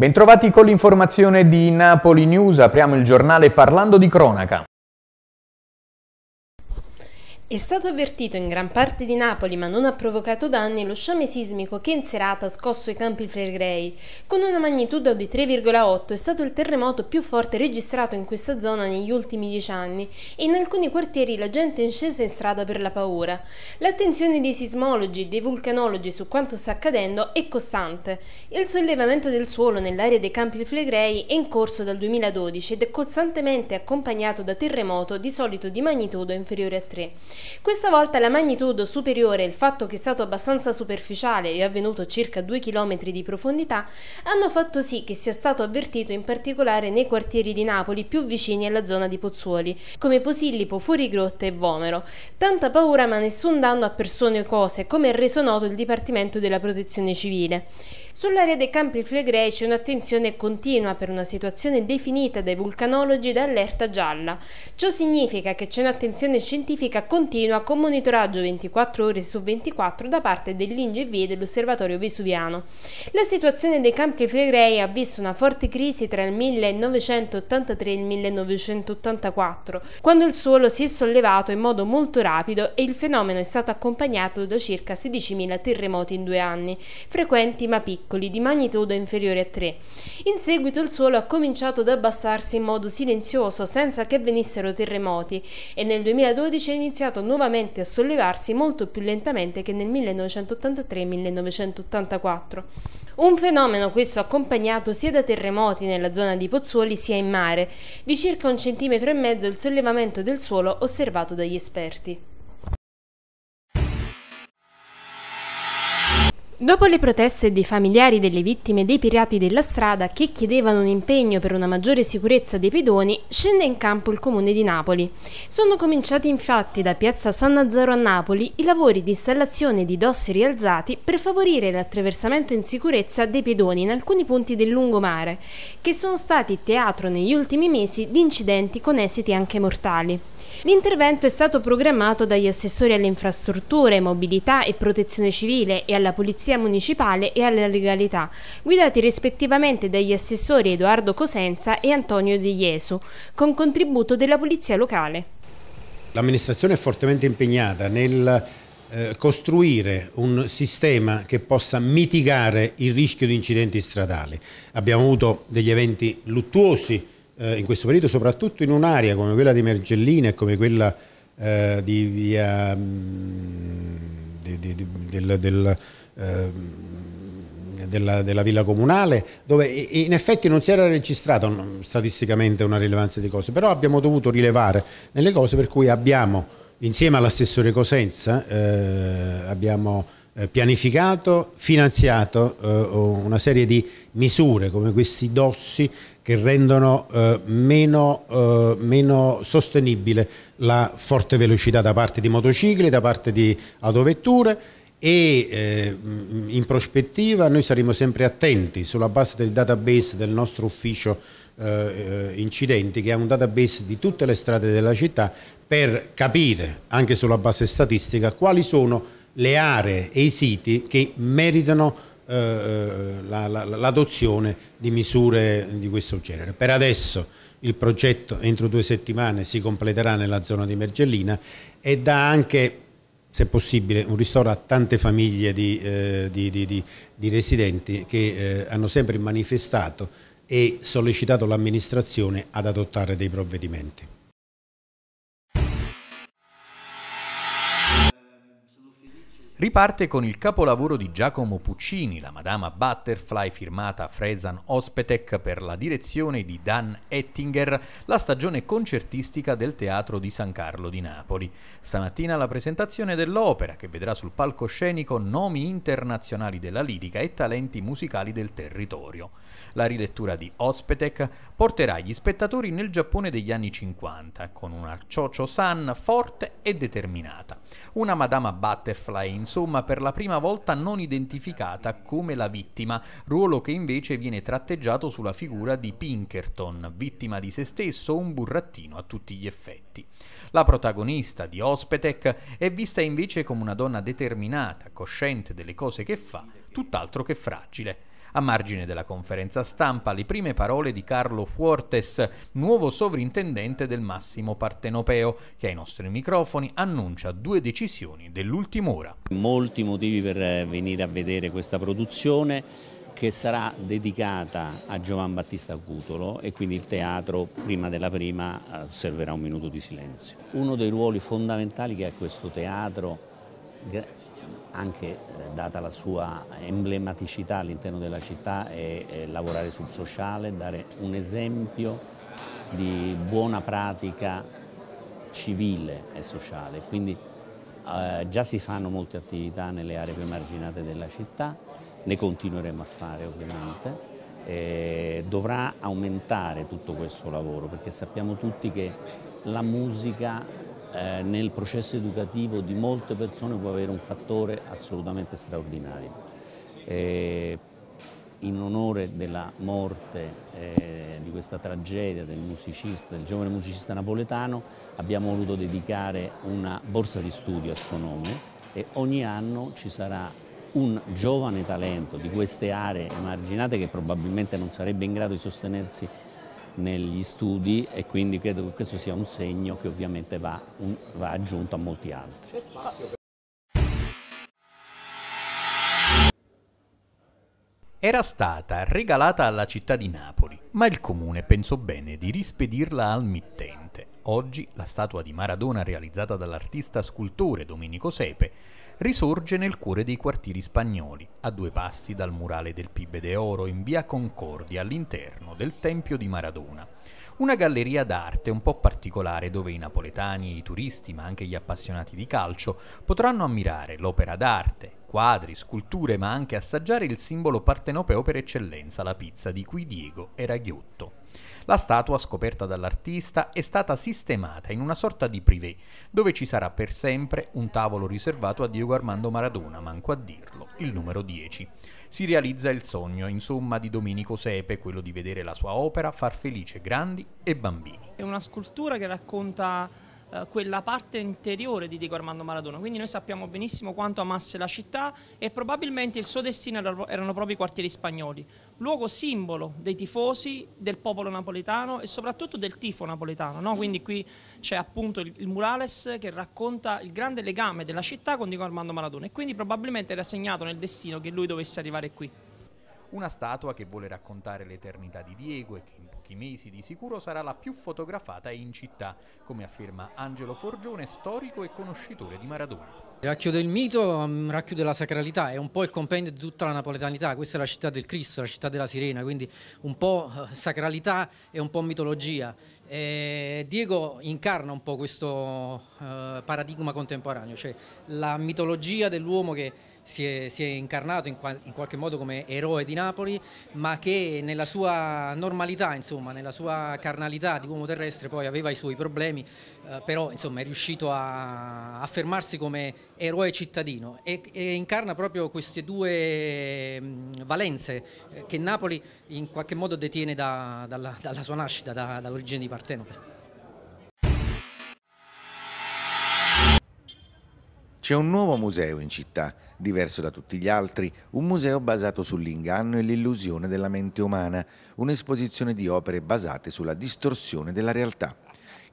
Bentrovati con l'informazione di Napoli News, apriamo il giornale parlando di cronaca. È stato avvertito in gran parte di Napoli, ma non ha provocato danni, lo sciame sismico che in serata ha scosso i campi flegrei. Con una magnitudo di 3,8 è stato il terremoto più forte registrato in questa zona negli ultimi dieci anni e in alcuni quartieri la gente è scesa in strada per la paura. L'attenzione dei sismologi e dei vulcanologi su quanto sta accadendo è costante. Il sollevamento del suolo nell'area dei campi flegrei è in corso dal 2012 ed è costantemente accompagnato da terremoto di solito di magnitudo inferiore a 3. Questa volta la magnitudo superiore e il fatto che è stato abbastanza superficiale e avvenuto circa 2 km di profondità hanno fatto sì che sia stato avvertito in particolare nei quartieri di Napoli più vicini alla zona di Pozzuoli, come Posillipo, Fuorigrotte e Vomero. Tanta paura ma nessun danno a persone o cose, come ha reso noto il Dipartimento della Protezione Civile. Sull'area dei Campi Flegrei c'è un'attenzione continua per una situazione definita dai vulcanologi da allerta gialla. Ciò significa che c'è un'attenzione scientifica continua continua con monitoraggio 24 ore su 24 da parte dell'INGV e dell'Osservatorio Vesuviano. La situazione dei campi flegrei ha visto una forte crisi tra il 1983 e il 1984, quando il suolo si è sollevato in modo molto rapido e il fenomeno è stato accompagnato da circa 16.000 terremoti in due anni, frequenti ma piccoli, di magnitudo inferiore a 3. In seguito il suolo ha cominciato ad abbassarsi in modo silenzioso, senza che avvenissero terremoti, e nel 2012 è iniziato tornato nuovamente a sollevarsi molto più lentamente che nel 1983 1984. Un fenomeno questo accompagnato sia da terremoti nella zona di Pozzuoli sia in mare, di circa un centimetro e mezzo il sollevamento del suolo osservato dagli esperti. Dopo le proteste dei familiari delle vittime dei pirati della strada che chiedevano un impegno per una maggiore sicurezza dei pedoni, scende in campo il comune di Napoli. Sono cominciati infatti da piazza San Nazaro a Napoli i lavori di installazione di dossi rialzati per favorire l'attraversamento in sicurezza dei pedoni in alcuni punti del lungomare, che sono stati teatro negli ultimi mesi di incidenti con esiti anche mortali. L'intervento è stato programmato dagli assessori alle infrastrutture, mobilità e protezione civile e alla polizia municipale e alla legalità, guidati rispettivamente dagli assessori Edoardo Cosenza e Antonio De Jesu, con contributo della polizia locale. L'amministrazione è fortemente impegnata nel eh, costruire un sistema che possa mitigare il rischio di incidenti stradali. Abbiamo avuto degli eventi luttuosi eh, in questo periodo, soprattutto in un'area come quella di Mergellina e come quella eh, di via mm, di, di, di, del, del, eh, della, della, villa comunale, dove in effetti non si era registrata mm, statisticamente una rilevanza di cose, però abbiamo dovuto rilevare nelle cose per cui abbiamo, insieme all'assessore Cosenza, eh, abbiamo eh, pianificato, finanziato eh, una serie di misure come questi dossi che rendono eh, meno, meno sostenibile la forte velocità da parte di motocicli, da parte di autovetture e eh, in prospettiva noi saremo sempre attenti sulla base del database del nostro ufficio eh, incidenti che è un database di tutte le strade della città per capire anche sulla base statistica quali sono le aree e i siti che meritano eh, l'adozione eh, la, la, di misure di questo genere. Per adesso il progetto entro due settimane si completerà nella zona di Mergellina e dà anche se possibile, un ristoro a tante famiglie di, eh, di, di, di residenti che eh, hanno sempre manifestato e sollecitato l'amministrazione ad adottare dei provvedimenti. Riparte con il capolavoro di Giacomo Puccini, la Madama Butterfly firmata Fresan Ospetec per la direzione di Dan Ettinger, la stagione concertistica del Teatro di San Carlo di Napoli. Stamattina la presentazione dell'opera che vedrà sul palcoscenico nomi internazionali della lirica e talenti musicali del territorio. La rilettura di Ospetec porterà gli spettatori nel Giappone degli anni 50 con una Chocho San forte e determinata. Una Madama Butterfly in insomma per la prima volta non identificata come la vittima, ruolo che invece viene tratteggiato sulla figura di Pinkerton, vittima di se stesso, un burrattino a tutti gli effetti. La protagonista di Ospetec è vista invece come una donna determinata, cosciente delle cose che fa, tutt'altro che fragile. A margine della conferenza stampa le prime parole di Carlo Fuortes, nuovo sovrintendente del Massimo Partenopeo, che ai nostri microfoni annuncia due decisioni dell'ultima ora. Molti motivi per eh, venire a vedere questa produzione che sarà dedicata a Giovan Battista Cutolo e quindi il teatro prima della prima osserverà eh, un minuto di silenzio. Uno dei ruoli fondamentali che ha questo teatro anche eh, data la sua emblematicità all'interno della città è eh, lavorare sul sociale, dare un esempio di buona pratica civile e sociale. Quindi eh, già si fanno molte attività nelle aree più marginate della città, ne continueremo a fare ovviamente. Eh, dovrà aumentare tutto questo lavoro perché sappiamo tutti che la musica eh, nel processo educativo di molte persone può avere un fattore assolutamente straordinario. Eh, in onore della morte eh, di questa tragedia del musicista, del giovane musicista napoletano, abbiamo voluto dedicare una borsa di studio a suo nome e ogni anno ci sarà un giovane talento di queste aree emarginate che probabilmente non sarebbe in grado di sostenersi negli studi e quindi credo che questo sia un segno che ovviamente va, un, va aggiunto a molti altri. Era stata regalata alla città di Napoli, ma il comune pensò bene di rispedirla al mittente. Oggi la statua di Maradona realizzata dall'artista scultore Domenico Sepe risorge nel cuore dei quartieri spagnoli, a due passi dal murale del Pibe de Oro in via Concordia all'interno del Tempio di Maradona. Una galleria d'arte un po' particolare dove i napoletani, i turisti, ma anche gli appassionati di calcio potranno ammirare l'opera d'arte, quadri, sculture, ma anche assaggiare il simbolo partenopeo per eccellenza, la pizza di cui Diego era ghiotto. La statua, scoperta dall'artista, è stata sistemata in una sorta di privé, dove ci sarà per sempre un tavolo riservato a Diego Armando Maradona, manco a dirlo, il numero 10. Si realizza il sogno, insomma, di Domenico Sepe, quello di vedere la sua opera far felice grandi e bambini. È una scultura che racconta eh, quella parte interiore di Diego Armando Maradona. Quindi noi sappiamo benissimo quanto amasse la città e probabilmente il suo destino erano proprio i quartieri spagnoli, luogo simbolo dei tifosi, del popolo napoletano e soprattutto del tifo napoletano. No? Quindi qui c'è appunto il murales che racconta il grande legame della città con Diego Armando Maradona e quindi probabilmente era segnato nel destino che lui dovesse arrivare qui. Una statua che vuole raccontare l'eternità di Diego e che in pochi mesi di sicuro sarà la più fotografata in città, come afferma Angelo Forgione, storico e conoscitore di Maradona. Racchiude il mito, um, racchiude la sacralità, è un po' il compendio di tutta la napoletanità, questa è la città del Cristo, la città della sirena, quindi un po' uh, sacralità e un po' mitologia. E eh, Diego incarna un po' questo eh, paradigma contemporaneo, cioè la mitologia dell'uomo che si è, si è incarnato in, qual, in, qualche modo come eroe di Napoli, ma che nella sua normalità, insomma, nella sua carnalità di uomo terrestre poi aveva i suoi problemi, eh, però insomma, è riuscito a, affermarsi come eroe cittadino e, e, incarna proprio queste due mm, valenze eh, che Napoli in qualche modo detiene da, dalla, dalla, sua nascita, da, dall'origine di Partenope. C'è un nuovo museo in città, diverso da tutti gli altri, un museo basato sull'inganno e l'illusione della mente umana, un'esposizione di opere basate sulla distorsione della realtà.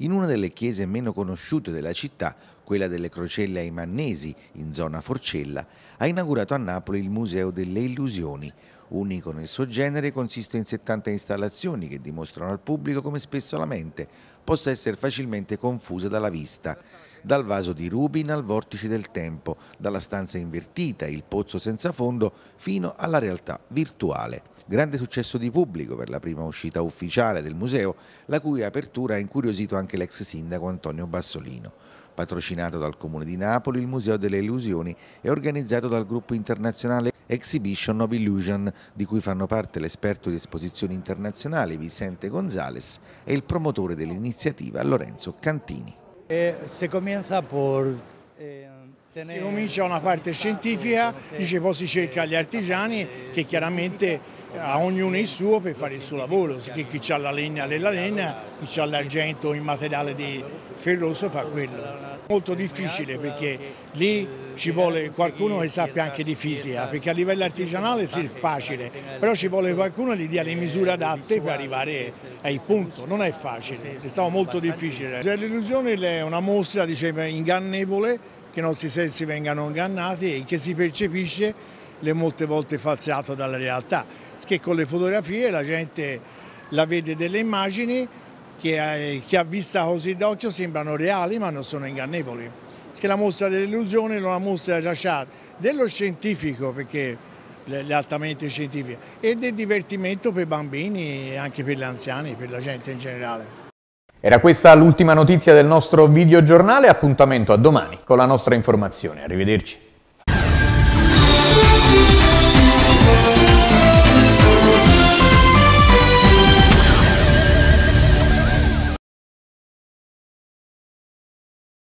In una delle chiese meno conosciute della città, quella delle Crocelle ai Mannesi, in zona Forcella, ha inaugurato a Napoli il Museo delle Illusioni. Unico nel suo genere, consiste in 70 installazioni che dimostrano al pubblico come spesso la mente, possa essere facilmente confusa dalla vista. Dal vaso di Rubin al vortice del tempo, dalla stanza invertita, il pozzo senza fondo, fino alla realtà virtuale. Grande successo di pubblico per la prima uscita ufficiale del museo, la cui apertura ha incuriosito anche l'ex sindaco Antonio Bassolino. Patrocinato dal Comune di Napoli, il Museo delle Illusioni è organizzato dal gruppo internazionale Exhibition of Illusion, di cui fanno parte l'esperto di esposizioni internazionali Vicente Gonzales e il promotore dell'iniziativa Lorenzo Cantini. Eh, se comienza por si comincia una parte scientifica, dice poi si cerca gli artigiani che chiaramente eh, a ognuno il suo per fare il suo lavoro, che chi ha la legna della legna, chi ha l'argento in materiale di ferroso fa quello. Molto difficile perché lì ci vuole qualcuno che sappia anche di fisica, perché a livello artigianale sì è facile, però ci vuole qualcuno che gli dia le misure adatte per arrivare ai punti, non è facile, è stato molto difficile. Cioè, l'illusione è una mostra diciamo, ingannevole che i nostri sensi vengano ingannati e che si percepisce le molte volte falseato dalla realtà, che con le fotografie la gente la vede delle immagini che, eh, che a vista così d'occhio sembrano reali ma non sono ingannevoli. Che la mostra dell'illusione è una mostra lasciata dello scientifico perché è altamente scientifica, e del divertimento per bambini e anche per gli anziani, per la gente in generale. Era questa l'ultima notizia del nostro videogiornale, appuntamento a domani con la nostra informazione. Arrivederci.